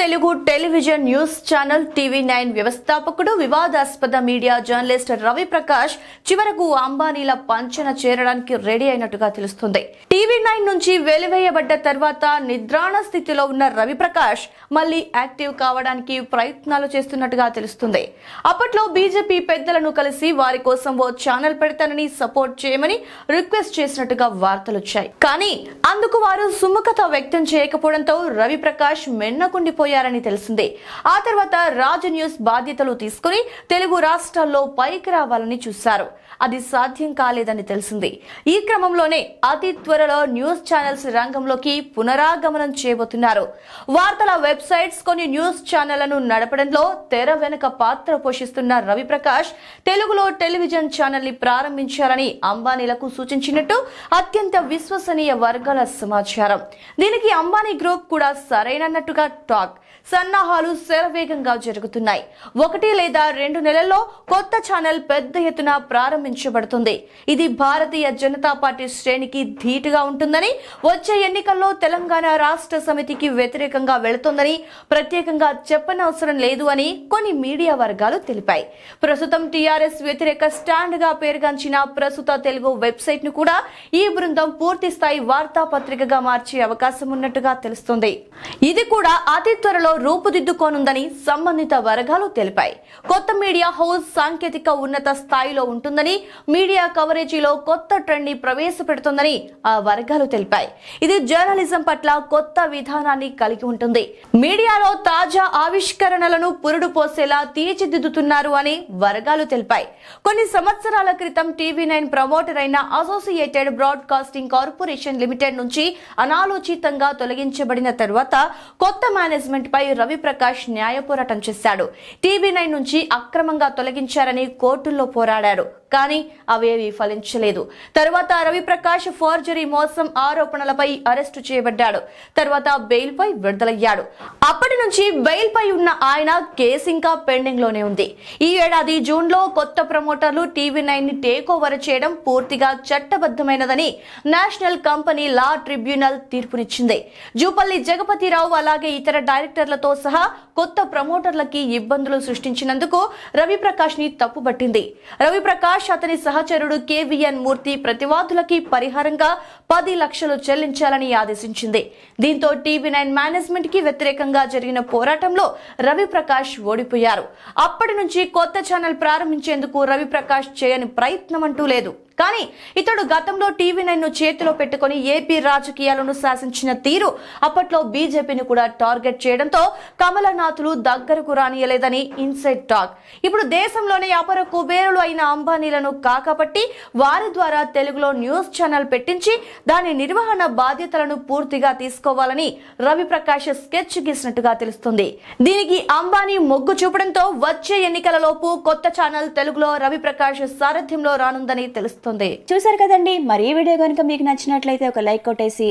Telugu television news channel TV nine వ్యవస్థాపకుడు వివాదాస్పద media journalist Ravi Prakash చివరకు అంబానీల పంచన చేరడానికి రెడీ అయినట్టుగా తెలుస్తుంది టీవీ నైన్ నుంచి వెలివేయబడ్డ తర్వాత నిద్రాణ స్థితిలో ఉన్న రవి ప్రకాష్ మళ్లీ యాక్టివ్ కావడానికి ప్రయత్నాలు చేస్తున్నట్టుగా తెలుస్తుంది అప్పట్లో బీజేపీ పెద్దలను కలిసి వారి కోసం ఓ ఛానల్ పెడతానని సపోర్ట్ చేయమని రిక్వెస్ట్ చేసినట్టుగా వార్తలొచ్చాయి కానీ అందుకు వారు సుముఖత వ్యక్తం చేయకపోవడంతో రవి ప్రకాష్ మెన్నకుండి కూలిపోయారని తెలిసిందే ఆ తర్వాత రాజు న్యూస్ బాధ్యతలు తీసుకుని తెలుగు రాష్ట్రాల్లో పైకి రావాలని చూశారు అది సాధ్యం కాలేదని తెలిసింది ఈ క్రమంలోనే అతి త్వరలో న్యూస్ ఛానల్స్ రంగంలోకి పునరాగమనం చేయబోతున్నారు వార్తల వెబ్సైట్స్ కొన్ని న్యూస్ ఛానళ్లను నడపడంలో తెర వెనుక పాత్ర పోషిస్తున్న రవిప్రకాష్ తెలుగులో టెలివిజన్ ఛానల్ ని ప్రారంభించారని అంబానీలకు సూచించినట్టు అత్యంత విశ్వసనీయ వర్గాల సమాచారం దీనికి అంబానీ గ్రూప్ కూడా సరైనన్నట్టుగా టాప్ సన్నాహాలు శరవేగంగా జరుగుతున్నాయి ఒకటి లేదా రెండు నెలల్లో కొత్త ఛానల్ పెద్ద ఎత్తున ప్రారంభించబడుతుంది ఇది భారతీయ జనతా పార్టీ శ్రేణికి ధీటుగా ఉంటుందని వచ్చే ఎన్నికల్లో తెలంగాణ రాష్ట్ర సమితికి వ్యతిరేకంగా వెళుతుందని ప్రత్యేకంగా చెప్పనవసరం లేదు అని కొన్ని మీడియా వర్గాలు తెలిపాయి ప్రస్తుతం టీఆర్ఎస్ వ్యతిరేక స్టాండ్ గా పేరుగాంచిన ప్రస్తుత తెలుగు వెబ్సైట్ ను కూడా ఈ బృందం పూర్తి స్థాయి వార్తాపత్రికగా మార్చే అవకాశం ఉన్నట్టుగా తెలుస్తుంది ఇది కూడా అతి త్వరలో రూపుదిద్దుకోనుందని సంబంధిత వర్గాలు తెలిపాయి కొత్త మీడియా హౌస్ సాంకేతిక ఉన్నత స్థాయిలో ఉంటుందని మీడియా కవరేజీలో కొత్త ట్రెండ్ ని ప్రవేశపెడుతుందని ఆ వర్గాలు తెలిపాయి ఇది జర్నలిజం పట్ల కొత్త విధానాన్ని కలిగి ఉంటుంది మీడియాలో తాజా ఆవిష్కరణలను పురుడు పోసేలా తీర్చిదిద్దుతున్నారు అని వర్గాలు తెలిపాయి కొన్ని సంవత్సరాల క్రితం టీవీ నైన్ ప్రమోటర్ అయిన అసోసియేటెడ్ బ్రాడ్కాస్టింగ్ కార్పొరేషన్ లిమిటెడ్ నుంచి అనాలోచితంగా తొలగించబడిన తర్వాత కొత్త మేనేజ్మెంట్ పై ఘటనపై రవిప్రకాష్ న్యాయ పోరాటం చేశాడు టీవీ నైన్ నుంచి అక్రమంగా తొలగించారని కోర్టుల్లో పోరాడారు కానీ అవేవి ఫలించలేదు తరువాత రవిప్రకాష్ ఫోర్జరీ మోసం ఆరోపణలపై అరెస్టు చేయబడ్డాడు తర్వాత బెయిల్ పై విడుదలయ్యాడు అప్పటి నుంచి బెయిల్ పై ఉన్న ఆయన కేసు ఇంకా పెండింగ్ లోనే ఉంది ఈ ఏడాది జూన్ లో కొత్త ప్రమోటర్లు టీవీ నైన్ ని టేక్ ఓవర్ చేయడం పూర్తిగా చట్టబద్ధమైనదని నేషనల్ కంపెనీ లా ట్రిబ్యునల్ తీర్పునిచ్చింది జూపల్లి జగపతిరావు అలాగే ఇతర డైరెక్టర్ల ప్రమోటర్లతో సహా కొత్త ప్రమోటర్లకి ఇబ్బందులు సృష్టించినందుకు రవిప్రకాష్ ని తప్పుబట్టింది రవిప్రకాష్ అతని సహచరుడు కేవీఎన్ మూర్తి ప్రతివాదులకి పరిహారంగా పది లక్షలు చెల్లించాలని ఆదేశించింది దీంతో టీవీ నైన్ మేనేజ్మెంట్ కి వ్యతిరేకంగా జరిగిన పోరాటంలో రవిప్రకాష్ ఓడిపోయారు అప్పటి నుంచి కొత్త ఛానల్ ప్రారంభించేందుకు రవిప్రకాష్ చేయని ప్రయత్నం అంటూ లేదు కానీ ఇతడు గతంలో టీవీ నైన్ ను చేతిలో పెట్టుకుని ఏపీ రాజకీయాలను శాసించిన తీరు అప్పట్లో బీజేపీని కూడా టార్గెట్ చేయడంతో విషయంలో కమలనాథులు దగ్గరకు రానియలేదని ఇన్సైడ్ టాక్ ఇప్పుడు దేశంలోని వ్యాపార కుబేరులు అయిన అంబానీలను కాకపట్టి వారి ద్వారా తెలుగులో న్యూస్ ఛానల్ పెట్టించి దాని నిర్వహణ బాధ్యతలను పూర్తిగా తీసుకోవాలని రవిప్రకాష్ స్కెచ్ గీసినట్టుగా తెలుస్తుంది దీనికి అంబానీ మొగ్గు చూపడంతో వచ్చే ఎన్నికలలోపు కొత్త ఛానల్ తెలుగులో రవిప్రకాష్ సారథ్యంలో రానుందని తెలుస్తుంది చూసారు కదండి మరీ వీడియో కనుక మీకు నచ్చినట్లయితే ఒక లైక్ కొట్టేసి